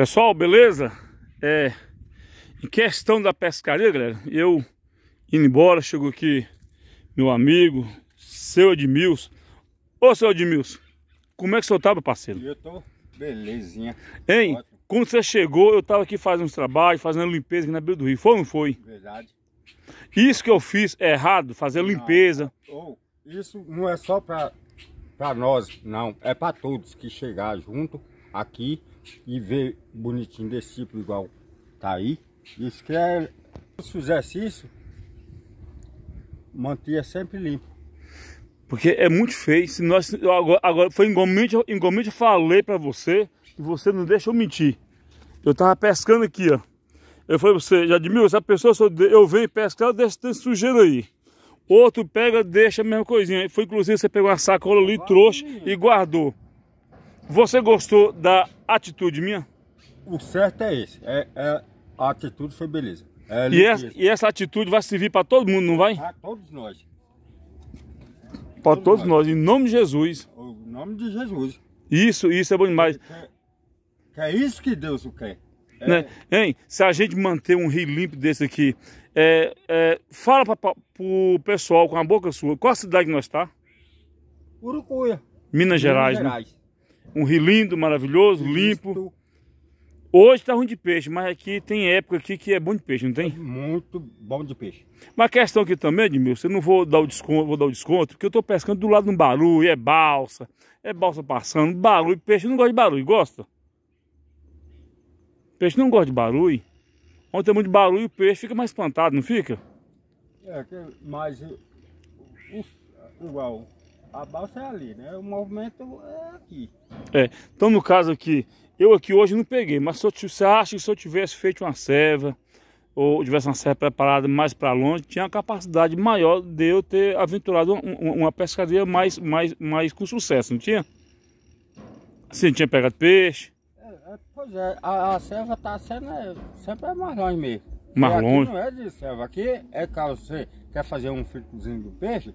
Pessoal, beleza? É, em questão da pescaria, galera, eu indo embora, chegou aqui meu amigo, seu Edmilson. Ô, seu Edmilson, como é que o senhor tá, meu parceiro? Eu tô belezinha. Hein, Ótimo. quando você chegou, eu tava aqui fazendo uns trabalhos, fazendo limpeza aqui na beira do rio. Foi ou não foi? Verdade. Isso que eu fiz é errado, fazer não, limpeza. isso não é só pra, pra nós, não. É pra todos que chegar junto aqui e ver bonitinho desse tipo igual tá aí, escreve, se fizesse isso, mantinha sempre limpo. Porque é muito feio. Se nós, agora, agora foi igualmente, eu falei pra você e você não deixou mentir. Eu tava pescando aqui, ó. Eu falei pra você, Jadmil, essa pessoa, eu venho pescar, eu deixo sujeira aí. Outro pega, deixa a mesma coisinha. Foi inclusive você pegou uma sacola ali, trouxe e guardou. Você gostou da atitude minha? O certo é esse. É, é a atitude foi beleza. É e, essa, e, essa, atitude vai servir para todo mundo, não vai? Para todos nós. Para todos, todos nós. nós. em nome de Jesus. Em nome de Jesus. Isso, isso é bom demais. Que é, é isso que Deus quer. É. Né? Hein? Se a gente manter um rio limpo desse aqui, é, é, fala para o pessoal com a boca sua, qual a cidade que nós está? Urucuia. Minas, Minas Gerais. Minas né? Gerais. Né? Um rio lindo, maravilhoso, limpo. Hoje tá ruim de peixe, mas aqui tem época aqui que é bom de peixe, não tem? muito bom de peixe. Mas a questão aqui também, Edmilson, eu não vou dar o desconto, vou dar o desconto, porque eu tô pescando do lado de um barulho, é balsa, é balsa passando, barulho, peixe não gosta de barulho, gosta? Peixe não gosta de barulho. Ontem tem muito barulho, o peixe fica mais espantado, não fica? É, é mas uh, igual, a balsa é ali, né? O movimento é aqui. É, então no caso aqui, eu aqui hoje não peguei, mas se eu, você acha que se eu tivesse feito uma serva, ou tivesse uma serra preparada mais para longe, tinha uma capacidade maior de eu ter aventurado uma, uma pescaria mais, mais, mais com sucesso, não tinha? Assim, tinha pegado peixe? É, é, pois é, a, a serva tá sendo, é, sempre é mais longe mesmo. Mais longe? não é de serva, aqui é caso você quer fazer um fritozinho do peixe,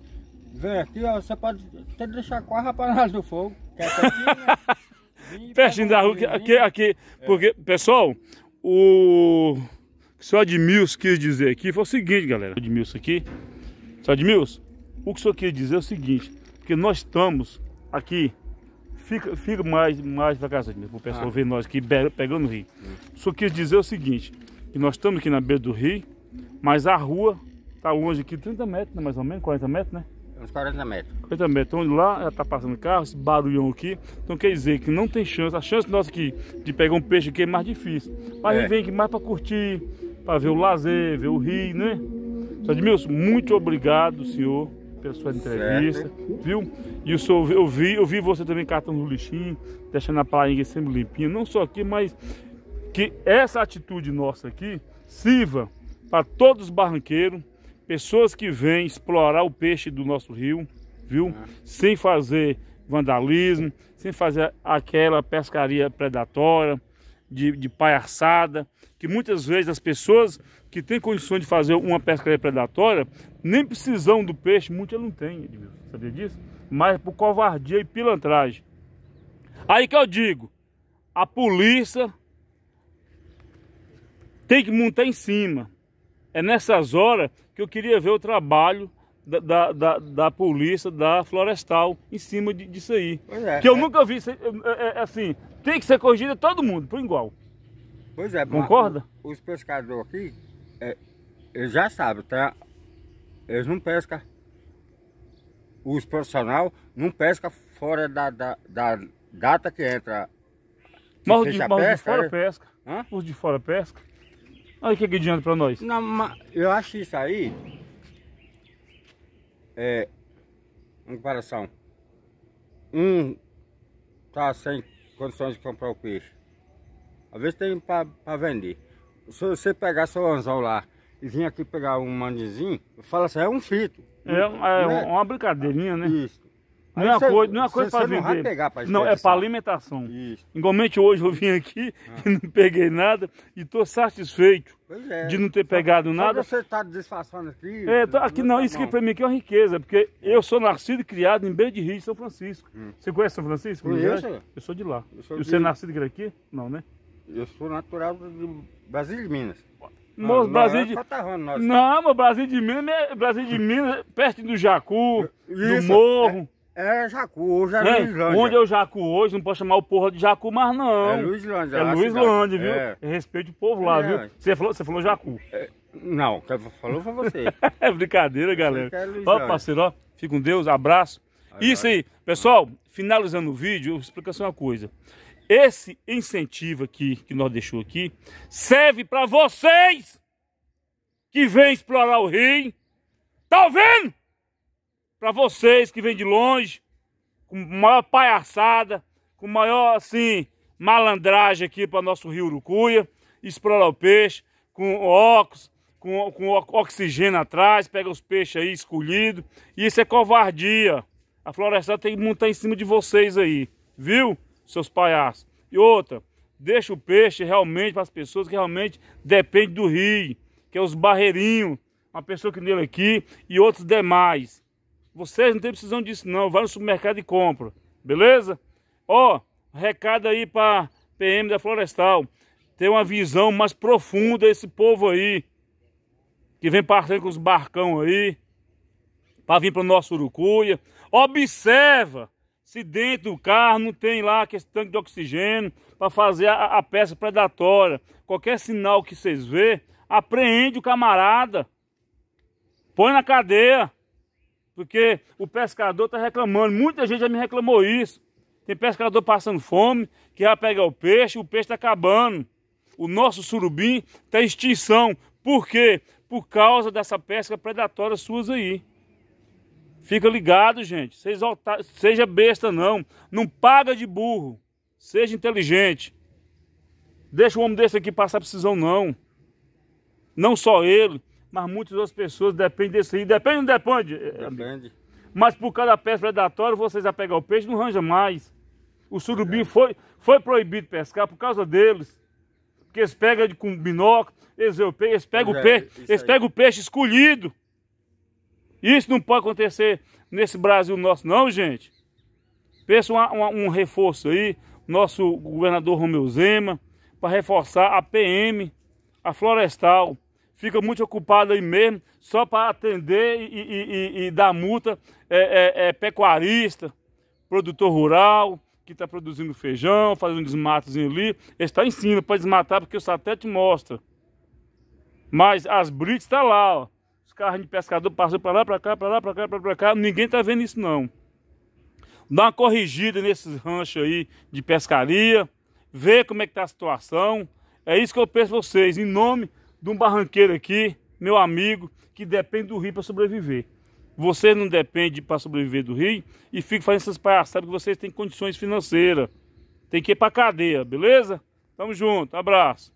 Vem aqui, ó, você pode até deixar quase a panela do fogo. Que é né? Pertinho da rua, aqui, aqui, é. porque, pessoal, o que o senhor Admilson quis dizer aqui foi o seguinte, galera. Admilson aqui, senhor Admilson, o que o senhor quis dizer é o seguinte, que nós estamos aqui, fica, fica mais, mais pra casa, Admilson, né? pro pessoal ah. ver nós aqui pegando o rio. Hum. O senhor quis dizer o seguinte, que nós estamos aqui na beira do rio, mas a rua tá longe aqui, 30 metros, né, mais ou menos, 40 metros, né? uns 40 metros. 40 metros. Então lá está passando carro, esse barulhão aqui. Então quer dizer que não tem chance. A chance nossa aqui de pegar um peixe aqui é mais difícil. Mas é. a gente é. vem aqui mais para curtir, para ver o lazer, ver o rio, né? Admilson, muito obrigado, senhor, pela sua entrevista, certo. viu? E o senhor, eu vi, eu vi você também catando o lixinho, deixando a praia sempre limpinha, não só aqui, mas que essa atitude nossa aqui sirva para todos os barranqueiros, pessoas que vêm explorar o peixe do nosso rio, viu? Ah. Sem fazer vandalismo, sem fazer aquela pescaria predatória, de, de palhaçada, que muitas vezes as pessoas que têm condições de fazer uma pescaria predatória nem precisam do peixe, muitas não têm, sabia disso? Mas por covardia e pilantragem. Aí que eu digo, a polícia tem que montar em cima, é nessas horas que eu queria ver o trabalho da, da, da, da polícia, da florestal, em cima de, disso aí. É, que eu é. nunca vi. É, é, é, assim, tem que ser corrigida todo mundo, por igual. Pois é, Concorda? Mas, os pescadores aqui, é, eles já sabem, tá? Eles não pescam. Os profissionais não pescam fora da, da, da data que entra. Que mas os de, mas pesca, de fora pesca. Hã? Os de fora pesca. Olha o que ele adianta para nós. Não, eu acho isso aí. É. Uma comparação. Um tá sem condições de comprar o peixe. Às vezes tem para vender. Se você pegar seu anzol lá e vir aqui pegar um mandizinho, fala assim, é um fito. É, é, é uma brincadeirinha, né? Isso. Não é, uma coisa, não é coisa para vender. Não, pegar pra não é para alimentação. Isso. Igualmente hoje eu vim aqui ah. e não peguei nada e estou satisfeito é, de não ter pegado só nada. você está disfarçando aqui. É, tá, aqui tá não, tá isso que para mim aqui é uma riqueza, porque é. eu sou nascido e criado em Belo de Rio, São Francisco. Hum. Você conhece São Francisco? Conheço. Eu, sou de lá. Sou Você é nascido aqui? Não, né? Eu sou natural de Brasil de Minas. Não, Brasil é de... Não, mas Brasil de Minas, é Brasil de Minas, perto do Jacu, Isso, do Morro. É Jacu, hoje é, né? é Luizlândia. Onde o Jacu hoje, não posso chamar o porra de Jacu mais não. É Luizlândia. É Luizlândia, viu? É. Respeite o povo lá, é. viu? Você falou, você falou Jacu. É. Não, quem falou foi você. é brincadeira, galera. Ó, parceiro, ó, fica com Deus, abraço. Isso aí. Pessoal, finalizando o vídeo, eu explico assim uma coisa. Esse incentivo aqui, que nós deixou aqui, serve para vocês que vêm explorar o rio. Tá ouvindo? para vocês que vêm de longe, com maior palhaçada, com maior assim malandragem aqui para nosso rio Urucuia, explorar o peixe com óculos, com, com oxigênio atrás, pega os peixes aí escolhido. Isso é covardia. A floresta tem que montar tá em cima de vocês aí, viu, seus palhaços? E outra, deixa o peixe realmente para as pessoas que realmente dependem do rio, que é os barreirinhos, uma pessoa que nele aqui e outros demais. Vocês não tem precisão disso não, vai no supermercado e compra, beleza? Ó, recado aí para PM da Florestal, ter uma visão mais profunda esse povo aí, que vem partindo com os barcão aí, para vir para o nosso Urucuia. Observa se dentro do carro não tem lá aquele tanque de oxigênio para fazer a, a, peça predatória. Qualquer sinal que vocês vê, apreende o camarada, põe na cadeia. Porque o pescador está reclamando, muita gente já me reclamou isso. Tem pescador passando fome, que já pega o peixe, o peixe está acabando. O nosso surubim está em extinção. Por quê? Por causa dessa pesca predatória suas aí. Fica ligado, gente. Seja, seja besta, não. Não paga de burro. Seja inteligente. Deixa o homem desse aqui passar precisão, não. Não só ele mas muitas outras pessoas dependem disso aí. Depende ou não depende? Eh, depende. Mas por causa da pesca predatória, vocês a pegar o peixe não arranjam mais. O surubim é. foi, foi proibido pescar por causa deles. Porque eles pegam de, com binóculo, eles, eles pegam, é, o, peixe, eles é, pegam o peixe escolhido. Isso não pode acontecer nesse Brasil nosso, não, gente. Pensa uma, uma, um reforço aí, nosso governador Romeu Zema, para reforçar a PM, a Florestal fica muito ocupado aí mesmo, só para atender e, e, e, e, dar multa é, é, é pecuarista, produtor rural, que está produzindo feijão, fazendo desmatos ali. está em cima para desmatar, porque o satélite mostra. Mas as brites estão tá lá, ó. Os carros de pescador passam para lá, para cá, para lá, para cá, para cá. Ninguém está vendo isso, não. Dá uma corrigida nesses ranchos aí de pescaria. Vê como é que está a situação. É isso que eu peço a vocês, em nome de um barranqueiro aqui, meu amigo, que depende do rio para sobreviver. Você não depende para sobreviver do rio e fica fazendo essas palhaçadas que vocês têm condições financeiras. Tem que ir para cadeia, beleza? Tamo junto, abraço.